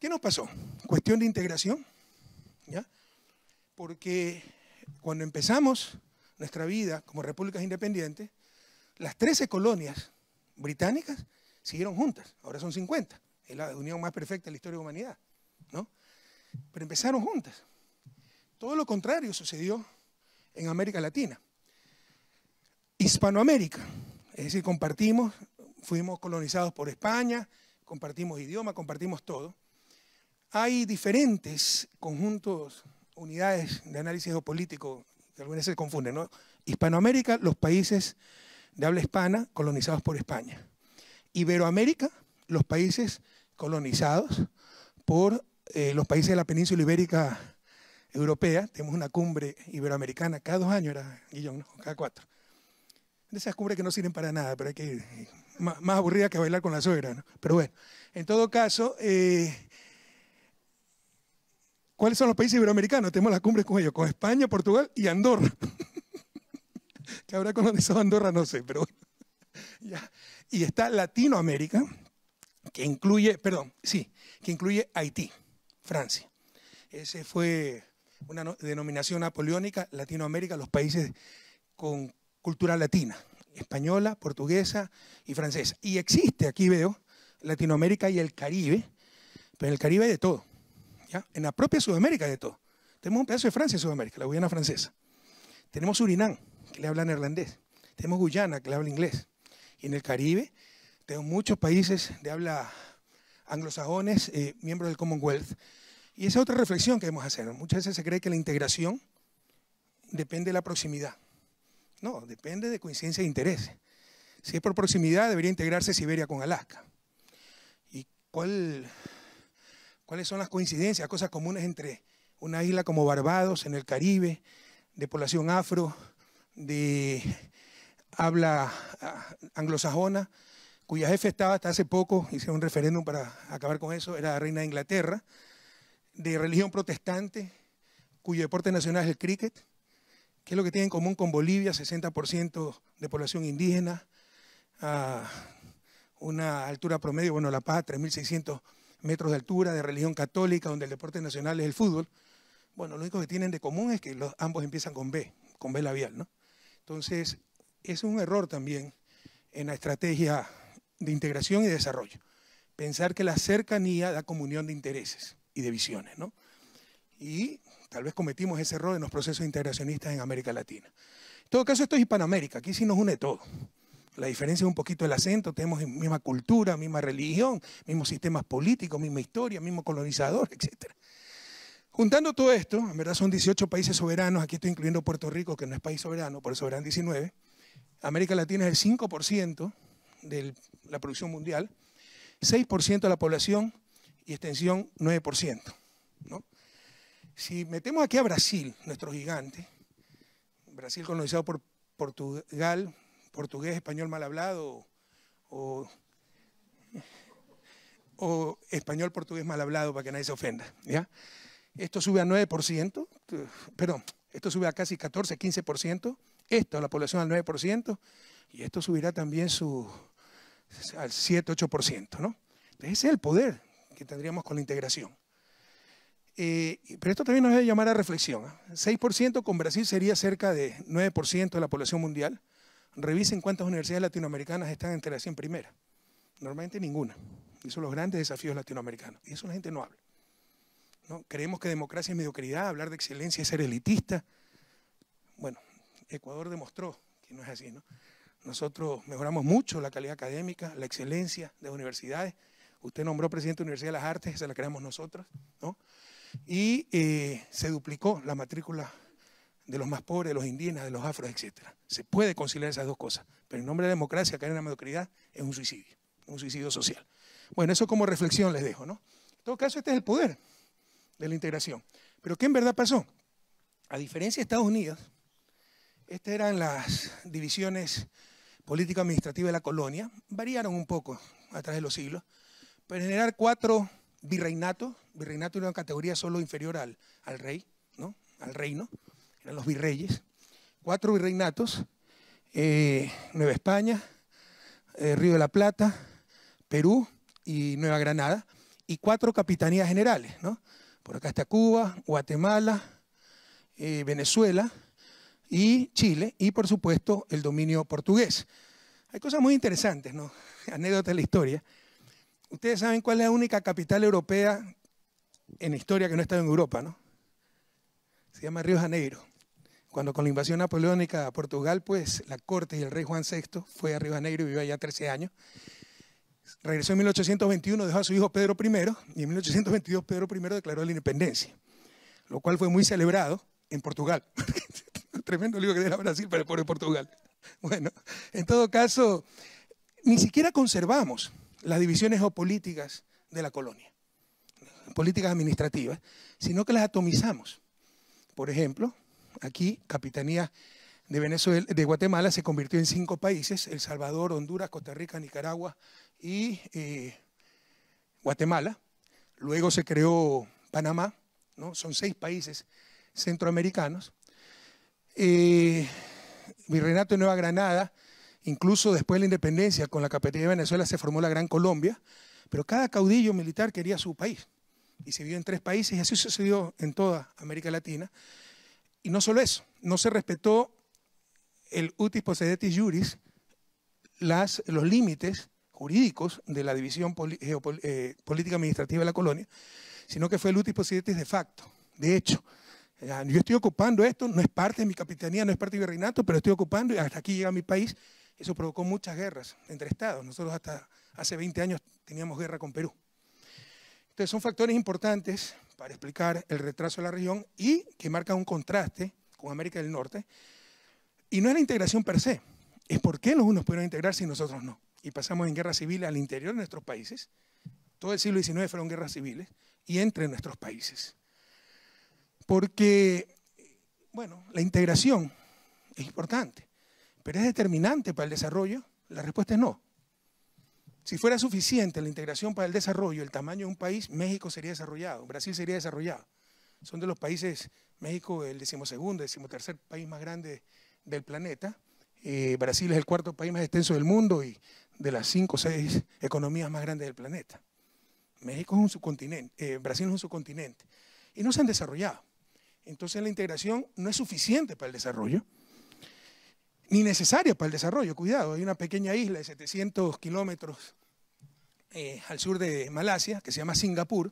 ¿Qué nos pasó? Cuestión de integración, Porque cuando empezamos nuestra vida como repúblicas independientes, las 13 colonias británicas siguieron juntas, ahora son 50, es la unión más perfecta de la historia de la humanidad, ¿no? Pero empezaron juntas. Todo lo contrario sucedió en América Latina. Hispanoamérica, es decir, compartimos, fuimos colonizados por España, compartimos idioma, compartimos todo. Hay diferentes conjuntos, unidades de análisis geopolítico, que algunas se confunden, ¿no? Hispanoamérica, los países de habla hispana colonizados por España. Iberoamérica, los países colonizados por eh, los países de la península ibérica europea. Tenemos una cumbre iberoamericana cada dos años, era ¿no? cada cuatro. De esas cumbres que no sirven para nada, pero hay que ir. Más, aburrida que bailar con la suegra. ¿no? Pero bueno, en todo caso, eh, ¿Cuáles son los países iberoamericanos? Tenemos las cumbres con ellos, con España, Portugal y Andorra. que habrá con Andorra, no sé, pero Y está Latinoamérica, que incluye, perdón, sí, que incluye Haití, Francia. Ese fue una denominación napoleónica, Latinoamérica, los países con cultura latina, española, portuguesa y francesa. Y existe, aquí veo, Latinoamérica y el Caribe, pero en el Caribe hay de todo. En la propia Sudamérica de todo. Tenemos un pedazo de Francia en Sudamérica, la Guyana francesa. Tenemos Surinam, que le habla neerlandés. Tenemos Guyana, que le habla inglés. Y en el Caribe tenemos muchos países de habla anglosajones, eh, miembros del Commonwealth. Y esa es otra reflexión que debemos hacer. Muchas veces se cree que la integración depende de la proximidad. No, depende de coincidencia de interés. Si es por proximidad, debería integrarse Siberia con Alaska. ¿Y cuál cuáles son las coincidencias, cosas comunes entre una isla como Barbados en el Caribe, de población afro, de habla ah, anglosajona, cuya jefe estaba hasta hace poco, hice un referéndum para acabar con eso, era la reina de Inglaterra, de religión protestante, cuyo deporte nacional es el cricket, qué es lo que tiene en común con Bolivia, 60% de población indígena, ah, una altura promedio, bueno, La Paz, 3.600 metros de altura, de religión católica, donde el deporte nacional es el fútbol. Bueno, lo único que tienen de común es que los, ambos empiezan con B, con B labial, ¿no? Entonces, es un error también en la estrategia de integración y desarrollo. Pensar que la cercanía da comunión de intereses y de visiones, ¿no? Y tal vez cometimos ese error en los procesos integracionistas en América Latina. En todo caso, esto es Hispanoamérica, aquí sí nos une todo. La diferencia es un poquito el acento, tenemos misma cultura, misma religión, mismos sistemas políticos, misma historia, mismo colonizador, etc. Juntando todo esto, en verdad son 18 países soberanos, aquí estoy incluyendo Puerto Rico, que no es país soberano, por eso 19. América Latina es el 5% de la producción mundial, 6% de la población y extensión 9%. Si metemos aquí a Brasil, nuestro gigante, Brasil colonizado por Portugal, portugués, español mal hablado o, español, portugués mal hablado para que nadie se ofenda. ¿ya? Esto sube a 9%, perdón, esto sube a casi 14, 15%, esto la población al 9%, y esto subirá también su, al 7, 8%. ¿no? ese es el poder que tendríamos con la integración. Eh, pero esto también nos debe llamar a reflexión. 6% ¿ah? con Brasil sería cerca de 9% de la población mundial. Revisen cuántas universidades latinoamericanas están entre las 100 primeras. Normalmente ninguna. Esos son los grandes desafíos latinoamericanos. Y eso la gente no habla. ¿no? Creemos que democracia es mediocridad, hablar de excelencia es ser elitista. Bueno, Ecuador demostró que no es así. ¿no? Nosotros mejoramos mucho la calidad académica, la excelencia de las universidades. Usted nombró presidente de la Universidad de las Artes, esa la creamos nosotros. ¿no? Y eh, se duplicó la matrícula de los más pobres, de los indígenas, de los afros, etc. Se puede conciliar esas dos cosas, pero en nombre de la democracia caer en la mediocridad es un suicidio, un suicidio social. Bueno, eso como reflexión les dejo, ¿no? En todo caso, este es el poder de la integración. Pero ¿qué en verdad pasó? A diferencia de Estados Unidos, estas eran las divisiones político-administrativas de la colonia, variaron un poco a través de los siglos, pero generar cuatro virreinatos, virreinato era una categoría solo inferior al rey, ¿no? al reino, los virreyes, cuatro virreinatos, eh, Nueva España, eh, Río de la Plata, Perú y Nueva Granada, y cuatro capitanías generales, ¿no? Por acá está Cuba, Guatemala, eh, Venezuela y Chile, y por supuesto el dominio portugués. Hay cosas muy interesantes, ¿no? Anécdotas de la historia. Ustedes saben cuál es la única capital europea en historia que no ha estado en Europa, ¿no? Se llama Río Janeiro. Cuando con la invasión napoleónica a Portugal, pues la corte y el rey Juan VI fue a Río Janeiro y vivió allá 13 años. Regresó en 1821, dejó a su hijo Pedro I y en 1822 Pedro I declaró la independencia, lo cual fue muy celebrado en Portugal. Tremendo lío que era Brasil para el Portugal. Bueno, en todo caso, ni siquiera conservamos las divisiones geopolíticas de la colonia, políticas administrativas, sino que las atomizamos. Por ejemplo, aquí Capitanía de Venezuela, de Guatemala se convirtió en cinco países: El Salvador, Honduras, Costa Rica, Nicaragua y eh, Guatemala. Luego se creó Panamá, ¿no? son seis países centroamericanos. Virrenato eh, Virreinato de Nueva Granada, incluso después de la independencia, con la Capitanía de Venezuela se formó la Gran Colombia, pero cada caudillo militar quería su país y se vio en tres países y así sucedió en toda América Latina. Y no solo eso, no se respetó el utis possidetis juris, las, los límites jurídicos de la división eh, eh, política administrativa de la colonia, sino que fue el utis possidetis de facto. De hecho, eh, yo estoy ocupando esto, no es parte de mi capitanía, no es parte de mi reinato, pero estoy ocupando y hasta aquí llega mi país. Eso provocó muchas guerras entre estados. Nosotros hasta hace 20 años teníamos guerra con Perú. Entonces son factores importantes para explicar el retraso de la región y que marcan un contraste con América del Norte. Y no es la integración per se, es por qué los unos pudieron integrarse y nosotros no. Y pasamos en guerra civil al interior de nuestros países. Todo el siglo XIX fueron guerras civiles y entre nuestros países. Porque, bueno, la integración es importante, pero es determinante para el desarrollo. La respuesta es no. Si fuera suficiente la integración para el desarrollo, el tamaño de un país, México sería desarrollado, Brasil sería desarrollado. Son de los países, México el decimosegundo, decimotercer país más grande del planeta. Eh, Brasil es el cuarto país más extenso del mundo y de las cinco o seis economías más grandes del planeta. México es un subcontinente, eh, Brasil es un subcontinente. Y no se han desarrollado. Entonces la integración no es suficiente para el desarrollo, ni necesaria para el desarrollo. Cuidado, hay una pequeña isla de 700 kilómetros eh, al sur de Malasia, que se llama Singapur,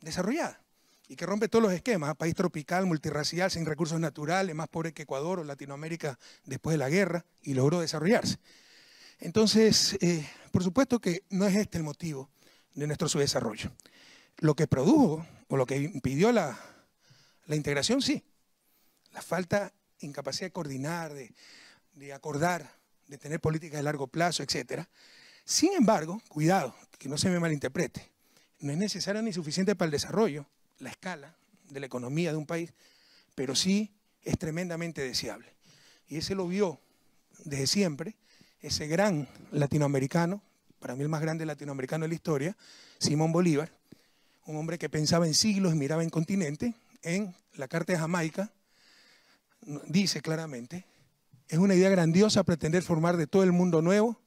desarrollada y que rompe todos los esquemas, país tropical, multirracial, sin recursos naturales, más pobre que Ecuador o Latinoamérica después de la guerra, y logró desarrollarse. Entonces, eh, por supuesto que no es este el motivo de nuestro subdesarrollo. Lo que produjo o lo que impidió la, integración, sí. La falta, incapacidad de coordinar, de, de acordar, de tener políticas de largo plazo, etcétera. Sin embargo, cuidado, que no se me malinterprete, no es necesario ni suficiente para el desarrollo, la escala de la economía de un país, pero sí es tremendamente deseable. Y ese lo vio desde siempre ese gran latinoamericano, para mí el más grande latinoamericano de la historia, Simón Bolívar, un hombre que pensaba en siglos y miraba en continente, en la Carta de Jamaica, dice claramente, es una idea grandiosa pretender formar de todo el mundo nuevo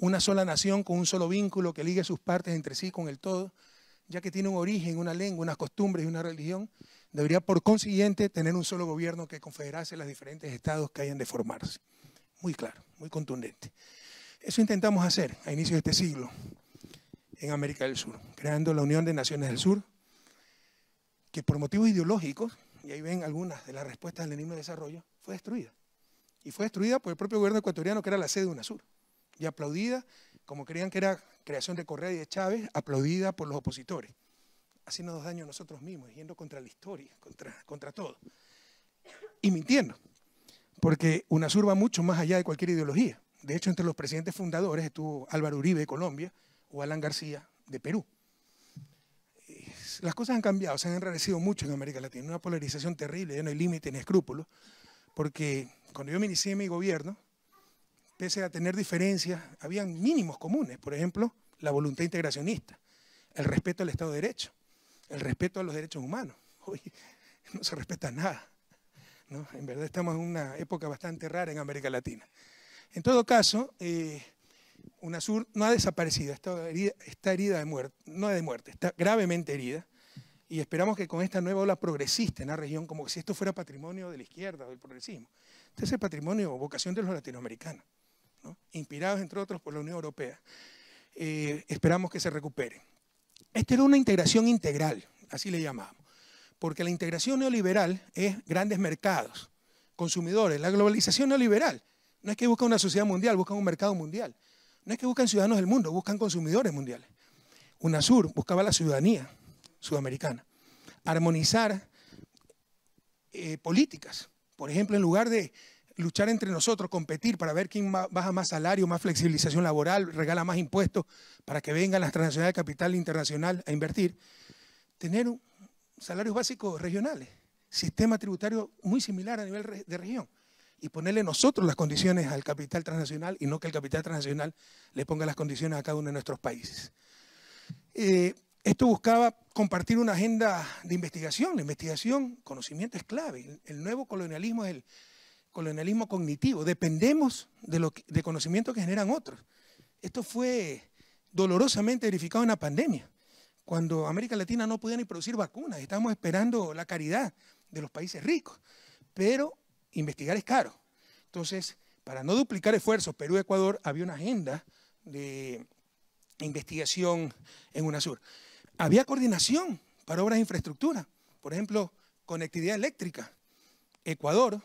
una sola nación con un solo vínculo que ligue sus partes entre sí con el todo, ya que tiene un origen, una lengua, unas costumbres y una religión, debería por consiguiente tener un solo gobierno que confederase los diferentes estados que hayan de formarse. Muy claro, muy contundente. Eso intentamos hacer a inicios de este siglo en América del Sur, creando la Unión de Naciones del Sur, que por motivos ideológicos, y ahí ven algunas de las respuestas del enigma de desarrollo, fue destruida. Y fue destruida por el propio gobierno ecuatoriano, que era la sede de UNASUR y aplaudida, como creían que era creación de Correa y de Chávez, aplaudida por los opositores. Haciéndonos daño a nosotros mismos, yendo contra la historia, contra, todo. Y mintiendo, porque UNASUR va mucho más allá de cualquier ideología. De hecho, entre los presidentes fundadores estuvo Álvaro Uribe de Colombia o Alan García de Perú. Las cosas han cambiado, se han enrarecido mucho en América Latina, una polarización terrible, ya no hay límite ni escrúpulos, porque cuando yo me inicié en mi gobierno, pese a tener diferencias, habían mínimos comunes, por ejemplo, la voluntad integracionista, el respeto al Estado de Derecho, el respeto a los derechos humanos. Hoy no se respeta nada. ¿no? En verdad estamos en una época bastante rara en América Latina. En todo caso, eh, UNASUR no ha desaparecido, está herida, está herida de muerte, no de muerte, está gravemente herida. Y esperamos que con esta nueva ola progresista en la región, como si esto fuera patrimonio de la izquierda o del progresismo, este es el patrimonio o vocación de los latinoamericanos inspirados entre otros por la Unión Europea. Eh, esperamos que se recupere Esta era una integración integral, así le llamamos, porque la integración neoliberal es grandes mercados, consumidores. La globalización neoliberal no es que busca una sociedad mundial, busca un mercado mundial. No es que buscan ciudadanos del mundo, buscan consumidores mundiales. UNASUR buscaba la ciudadanía sudamericana. Armonizar eh, políticas. Por ejemplo, en lugar de luchar entre nosotros, competir para ver quién baja más salario, más flexibilización laboral, regala más impuestos para que vengan las transnacionales de capital internacional a invertir, tener salarios básicos regionales, sistema tributario muy similar a nivel de región y ponerle nosotros las condiciones al capital transnacional y no que el capital transnacional le ponga las condiciones a cada uno de nuestros países. Eh, esto buscaba compartir una agenda de investigación. La investigación, conocimiento es clave. El nuevo colonialismo es el colonialismo cognitivo, dependemos de, lo que, de conocimiento que generan otros. Esto fue dolorosamente verificado en la pandemia, cuando América Latina no podía ni producir vacunas, estábamos esperando la caridad de los países ricos, pero investigar es caro. Entonces, para no duplicar esfuerzos, Perú y Ecuador había una agenda de investigación en UNASUR. Había coordinación para obras de infraestructura, por ejemplo, conectividad eléctrica. Ecuador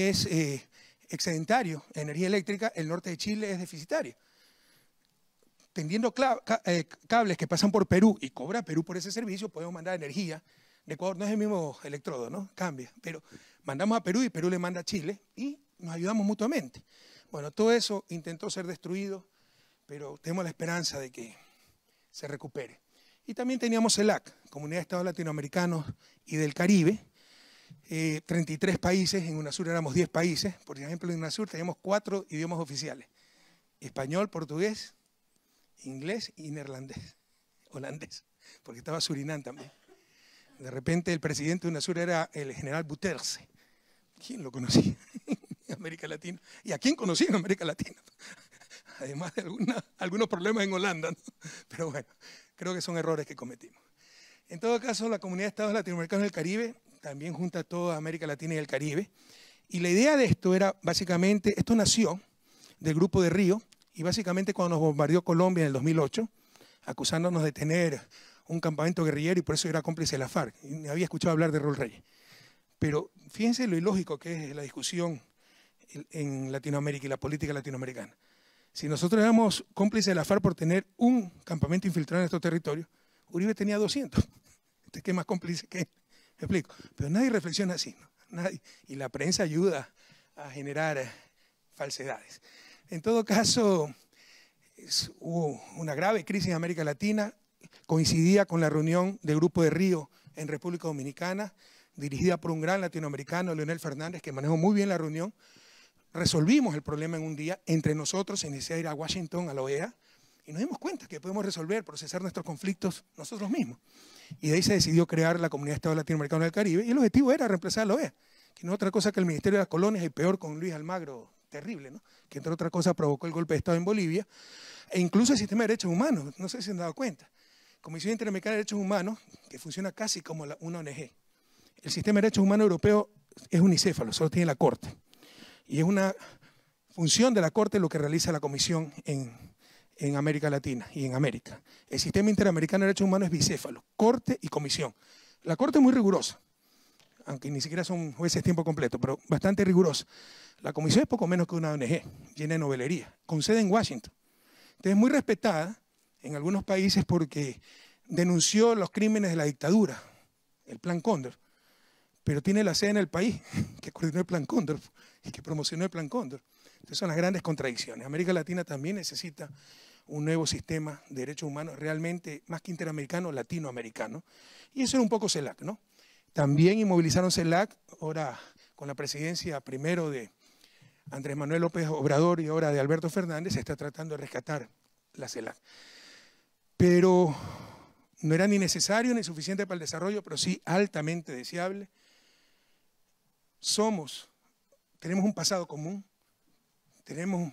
es eh, excedentario energía eléctrica, el norte de Chile es deficitario. Tendiendo eh, cables que pasan por Perú y cobra Perú por ese servicio, podemos mandar energía. De Ecuador no es el mismo electrodo, ¿no? Cambia. Pero mandamos a Perú y Perú le manda a Chile y nos ayudamos mutuamente. Bueno, todo eso intentó ser destruido, pero tenemos la esperanza de que se recupere. Y también teníamos CELAC, Comunidad de Estados Latinoamericanos y del Caribe, 33 eh, países, en UNASUR éramos 10 países, por ejemplo en UNASUR teníamos cuatro idiomas oficiales, español, portugués, inglés y neerlandés, holandés, porque estaba Surinam también. De repente el presidente de UNASUR era el general Buterse. ¿Quién lo conocía? en América Latina. ¿Y a quién conocía en América Latina? Además de algunos problemas en Holanda. Pero bueno, creo que son errores que cometimos. En todo caso, la Comunidad de Estados Latinoamericanos del Caribe también junta a toda América Latina y el Caribe. Y la idea de esto era básicamente, esto nació del grupo de Río y básicamente cuando nos bombardeó Colombia en el 2008, acusándonos de tener un campamento guerrillero y por eso era cómplice de la FARC. Y había escuchado hablar de Rol Reyes. Pero fíjense lo ilógico que es la discusión en Latinoamérica y la política latinoamericana. Si nosotros éramos cómplices de la FARC por tener un campamento infiltrado en nuestro territorio, Uribe tenía 200. Este ¿Qué es más cómplice que él explico? Pero nadie reflexiona así, Nadie. Y la prensa ayuda a generar eh, falsedades. En todo caso, hubo una grave crisis en América Latina, coincidía con la reunión del Grupo de Río en República Dominicana, dirigida por un gran latinoamericano, Leonel Fernández, que manejó muy bien la reunión. Resolvimos el problema en un día entre nosotros, se inició a ir a Washington, a la OEA, y nos dimos cuenta que podemos resolver, procesar nuestros conflictos nosotros mismos. Y de ahí se decidió crear la Comunidad de Estado Latinoamericano del Caribe y el objetivo era reemplazar a ¿eh? la OEA, que no es otra cosa que el Ministerio de las Colonias y peor con Luis Almagro, terrible, ¿no? que entre otras cosas provocó el golpe de Estado en Bolivia e incluso el sistema de derechos humanos, no sé si se han dado cuenta. Comisión Interamericana de Derechos Humanos, que funciona casi como una ONG. El sistema de derechos humanos europeo es unicéfalo, solo tiene la Corte. Y es una función de la Corte lo que realiza la Comisión en en América Latina y en América. El sistema interamericano de derechos humanos es bicéfalo, corte y comisión. La corte es muy rigurosa, aunque ni siquiera son jueces tiempo completo, pero bastante rigurosa. La comisión es poco menos que una ONG, llena de novelería, con sede en Washington. Entonces, es muy respetada en algunos países porque denunció los crímenes de la dictadura, el Plan Cóndor, pero tiene la sede en el país que coordinó el Plan Cóndor y que promocionó el Plan Cóndor. Entonces son las grandes contradicciones. América Latina también necesita un nuevo sistema de derechos humanos realmente más que interamericano, latinoamericano. Y eso era un poco CELAC, ¿no? También inmovilizaron CELAC, ahora con la presidencia primero de Andrés Manuel López Obrador y ahora de Alberto Fernández, se está tratando de rescatar la CELAC. Pero no era ni necesario ni suficiente para el desarrollo, pero sí altamente deseable. Somos, tenemos un pasado común, tenemos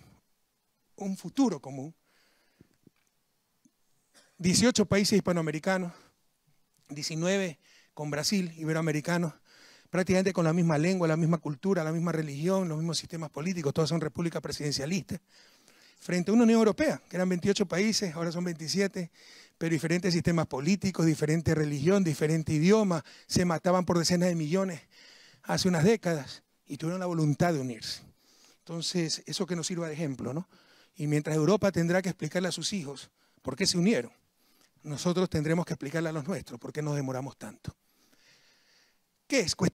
un futuro común, 18 países hispanoamericanos, 19 con Brasil, iberoamericanos, prácticamente con la misma lengua, la misma cultura, la misma religión, los mismos sistemas políticos, todas son repúblicas presidencialistas, frente a una Unión Europea, que eran 28 países, ahora son 27, pero diferentes sistemas políticos, diferente religión, diferente idioma, se mataban por decenas de millones hace unas décadas y tuvieron la voluntad de unirse. Entonces, eso que nos sirva de ejemplo, ¿no? Y mientras Europa tendrá que explicarle a sus hijos por qué se unieron, nosotros tendremos que explicarle a los nuestros por qué nos demoramos tanto. ¿Qué es?